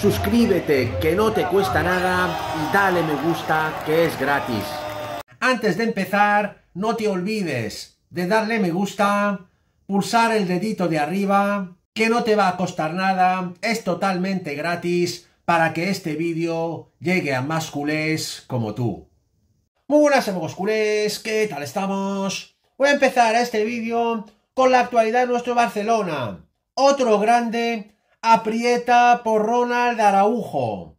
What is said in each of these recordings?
suscríbete que no te cuesta nada y dale me gusta que es gratis. Antes de empezar, no te olvides de darle me gusta, pulsar el dedito de arriba, que no te va a costar nada, es totalmente gratis para que este vídeo llegue a más culés como tú. Muy buenas amigos culés, ¿qué tal estamos? Voy a empezar este vídeo con la actualidad de nuestro Barcelona. Otro grande aprieta por Ronald Araujo.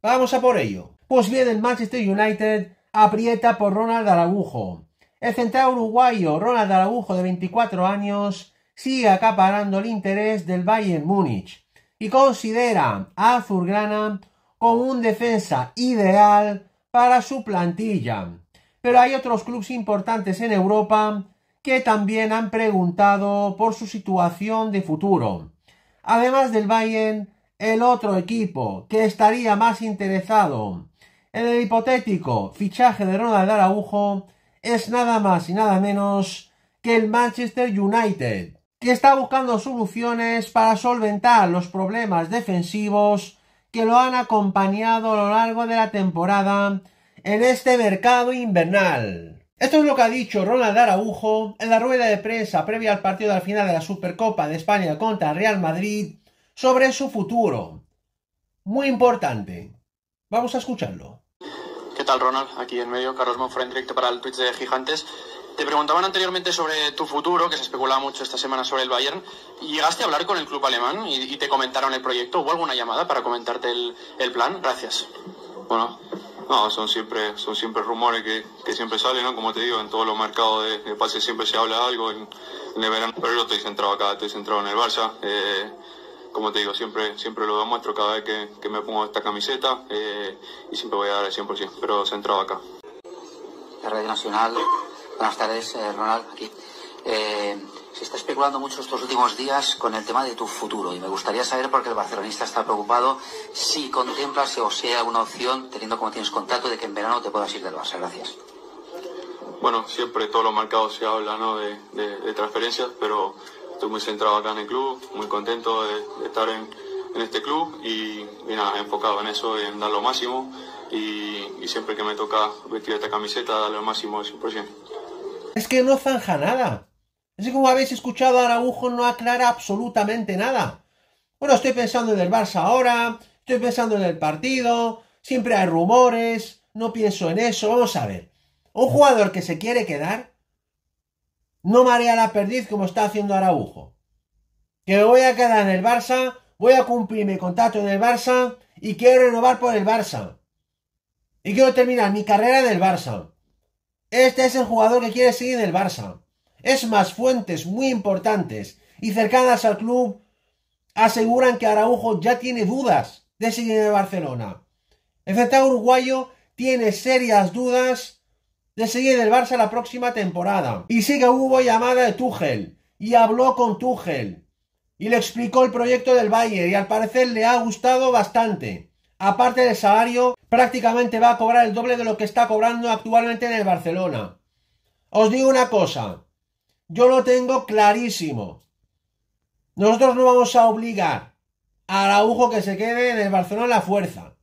Vamos a por ello. Pues bien, el Manchester United aprieta por Ronald Araujo. El central uruguayo Ronald Araujo, de 24 años, sigue acaparando el interés del Bayern Múnich y considera a Azurgrana como un defensa ideal para su plantilla. Pero hay otros clubes importantes en Europa que también han preguntado por su situación de futuro. Además del Bayern, el otro equipo que estaría más interesado en el hipotético fichaje de Ronald Araujo es nada más y nada menos que el Manchester United, que está buscando soluciones para solventar los problemas defensivos que lo han acompañado a lo largo de la temporada en este mercado invernal. Esto es lo que ha dicho Ronald Araujo en la rueda de prensa previa al partido de la final de la Supercopa de España contra Real Madrid sobre su futuro. Muy importante. Vamos a escucharlo. ¿Qué tal, Ronald? Aquí en medio, Carlos Monfort en directo para el Twitch de Gigantes. Te preguntaban anteriormente sobre tu futuro, que se especulaba mucho esta semana sobre el Bayern. ¿Llegaste a hablar con el club alemán y, te comentaron el proyecto? ¿Hubo alguna llamada para comentarte el, el plan? Gracias. Bueno, no, son siempre, son siempre rumores que, siempre salen, ¿no? Como te digo, en todos los mercados de, pase siempre se habla algo, en, el verano, pero yo estoy centrado acá, estoy centrado en el Barça. Eh, como te digo, siempre, siempre lo demuestro cada vez que, me pongo esta camiseta eh, y siempre voy a dar el 100%, pero centrado acá. La red Nacional, buenas tardes, eh, Ronald, aquí. Se está especulando mucho estos últimos días con el tema de tu futuro y me gustaría saber, porque el barcelonista está preocupado, si contemplas o si hay alguna opción, teniendo como tienes contacto de que en verano te puedas ir del Barça. Gracias. Bueno, siempre todos los mercados se habla de, transferencias, pero estoy muy centrado acá en el club, muy contento de, estar en, este club y, nada, enfocado en eso, en dar lo máximo y, y, siempre que me toca vestir esta camiseta, dar lo máximo al 100%. Es que no zanja nada. Así como habéis escuchado, Araujo no aclara absolutamente nada. Bueno, estoy pensando en el Barça ahora, estoy pensando en el partido, siempre hay rumores, no pienso en eso, vamos a ver. Un jugador que se quiere quedar no marea la perdiz como está haciendo Araujo. Que me voy a quedar en el Barça, voy a cumplir mi contrato en el Barça y quiero renovar por el Barça. Y quiero terminar mi carrera en el Barça. Este es el jugador que quiere seguir en el Barça. Es más, fuentes muy importantes y cercanas al club aseguran que Araujo ya tiene dudas de seguir en el Barcelona. El central uruguayo tiene serias dudas de seguir en el Barça la próxima temporada. Y sigue que hubo llamada de Tuchel y habló con Tuchel y le explicó el proyecto del Bayern y al parecer le ha gustado bastante. Aparte del salario, prácticamente va a cobrar el doble de lo que está cobrando actualmente en el Barcelona. Os digo una cosa, yo lo tengo clarísimo. Nosotros no vamos a obligar a Araujo que se quede en el Barcelona la fuerza.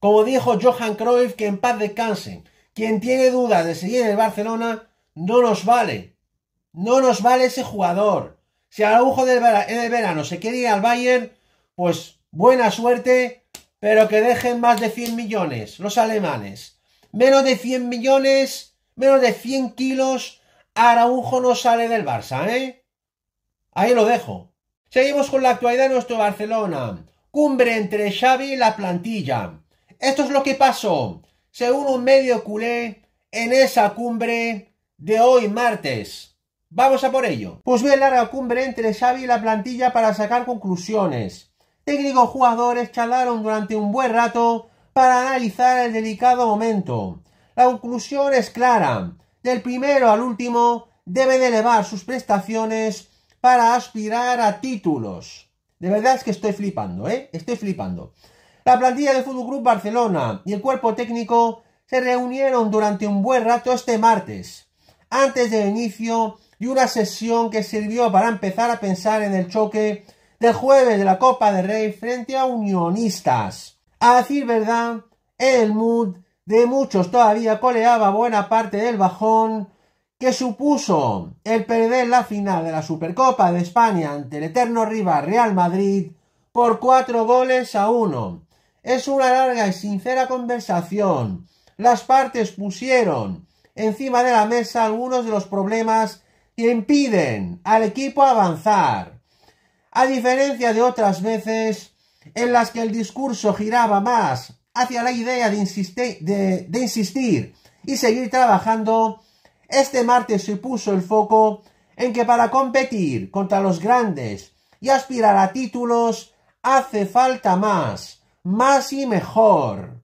Como dijo Johan Cruyff, que en paz descansen. Quien tiene dudas de seguir en el Barcelona, no nos vale. No nos vale ese jugador. Si Araujo del en el verano se quiere ir al Bayern, pues buena suerte, pero que dejen más de 100 millones los alemanes. Menos de 100 millones, menos de 100 kilos Araujo no sale del Barça, ¿eh? Ahí lo dejo. Seguimos con la actualidad de nuestro Barcelona. Cumbre entre Xavi y la plantilla. Esto es lo que pasó. Según un medio culé, en esa cumbre de hoy martes. Vamos a por ello. Pues bien, larga cumbre entre Xavi y la plantilla para sacar conclusiones. Técnicos jugadores charlaron durante un buen rato para analizar el delicado momento. La conclusión es clara del primero al último, deben elevar sus prestaciones para aspirar a títulos. De verdad es que estoy flipando, ¿eh? Estoy flipando. La plantilla del Fútbol Club Barcelona y el cuerpo técnico se reunieron durante un buen rato este martes, antes del inicio de una sesión que sirvió para empezar a pensar en el choque del jueves de la Copa de Rey frente a Unionistas. A decir verdad, el mood de muchos todavía coleaba buena parte del bajón que supuso el perder la final de la Supercopa de España ante el eterno rival Real Madrid por cuatro goles a uno. Es una larga y sincera conversación. Las partes pusieron encima de la mesa algunos de los problemas que impiden al equipo avanzar. A diferencia de otras veces en las que el discurso giraba más hacia la idea de insistir, y seguir trabajando, este martes se puso el foco en que para competir contra los grandes y aspirar a títulos hace falta más, más y mejor,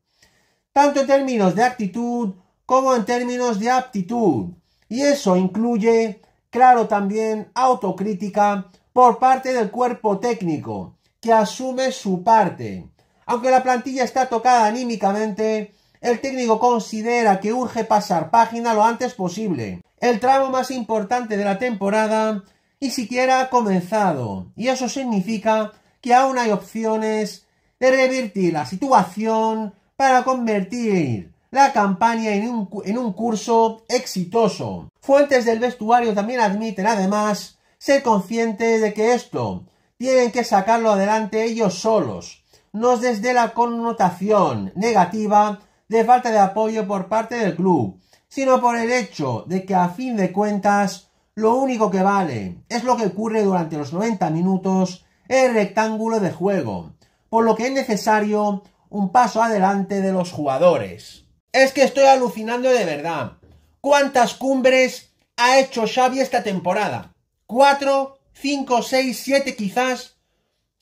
tanto en términos de actitud como en términos de aptitud. Y eso incluye, claro, también autocrítica por parte del cuerpo técnico, que asume su parte aunque la plantilla está tocada anímicamente, el técnico considera que urge pasar página lo antes posible. El tramo más importante de la temporada ni siquiera ha comenzado, y eso significa que aún hay opciones de revertir la situación para convertir la campaña en un, en un curso exitoso. Fuentes del vestuario también admiten, además, ser conscientes de que esto tienen que sacarlo adelante ellos solos no es desde la connotación negativa de falta de apoyo por parte del club, sino por el hecho de que a fin de cuentas lo único que vale es lo que ocurre durante los 90 minutos en el rectángulo de juego, por lo que es necesario un paso adelante de los jugadores. Es que estoy alucinando de verdad. ¿Cuántas cumbres ha hecho Xavi esta temporada? ¿Cuatro? ¿Cinco? ¿Seis? ¿Siete quizás?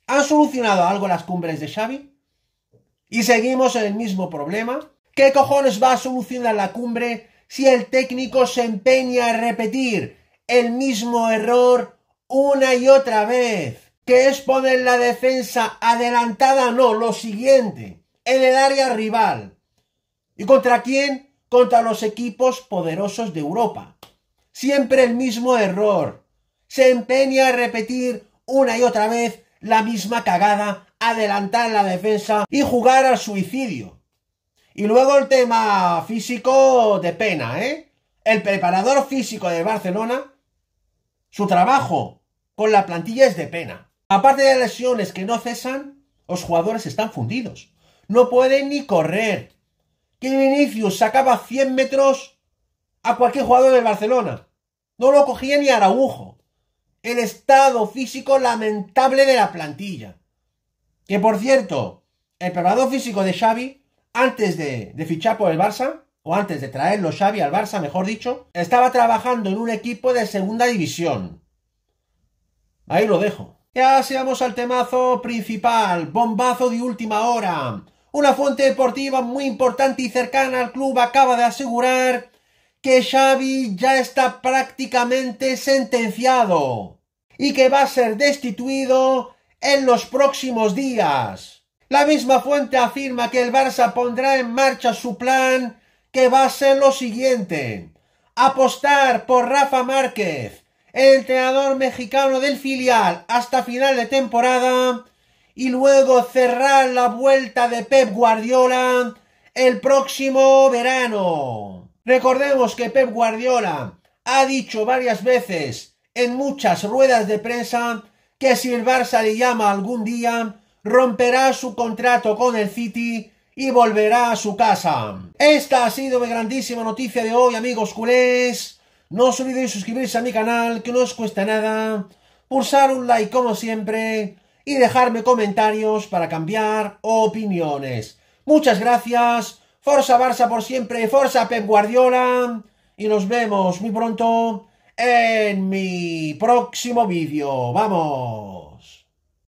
¿Han solucionado algo las cumbres de Xavi? Y seguimos en el mismo problema. ¿Qué cojones va a solucionar la cumbre si el técnico se empeña a repetir el mismo error una y otra vez? Que es poner la defensa adelantada, no, lo siguiente, en el área rival. ¿Y contra quién? Contra los equipos poderosos de Europa. Siempre el mismo error. Se empeña a repetir una y otra vez la misma cagada, adelantar la defensa y jugar al suicidio. Y luego el tema físico de pena, ¿eh? El preparador físico de Barcelona, su trabajo con la plantilla es de pena. Aparte de lesiones que no cesan, los jugadores están fundidos. No pueden ni correr. Que Vinicius sacaba 100 metros a cualquier jugador de Barcelona. No lo cogía ni Araujo el estado físico lamentable de la plantilla. Que por cierto, el preparado físico de Xavi, antes de, de fichar por el Barça, o antes de traerlo Xavi al Barça, mejor dicho, estaba trabajando en un equipo de segunda división. Ahí lo dejo. Ya seamos al temazo principal, bombazo de última hora. Una fuente deportiva muy importante y cercana al club acaba de asegurar que Xavi ya está prácticamente sentenciado y que va a ser destituido en los próximos días. La misma fuente afirma que el Barça pondrá en marcha su plan que va a ser lo siguiente. Apostar por Rafa Márquez, el entrenador mexicano del filial, hasta final de temporada y luego cerrar la vuelta de Pep Guardiola el próximo verano. Recordemos que Pep Guardiola ha dicho varias veces en muchas ruedas de prensa que si el Barça le llama algún día, romperá su contrato con el City y volverá a su casa. Esta ha sido mi grandísima noticia de hoy, amigos culés. No os olvidéis suscribirse a mi canal, que no os cuesta nada. Pulsar un like como siempre y dejarme comentarios para cambiar opiniones. Muchas gracias. Forza Barça por siempre, Forza Pep Guardiola. Y nos vemos muy pronto en mi próximo vídeo. ¡Vamos!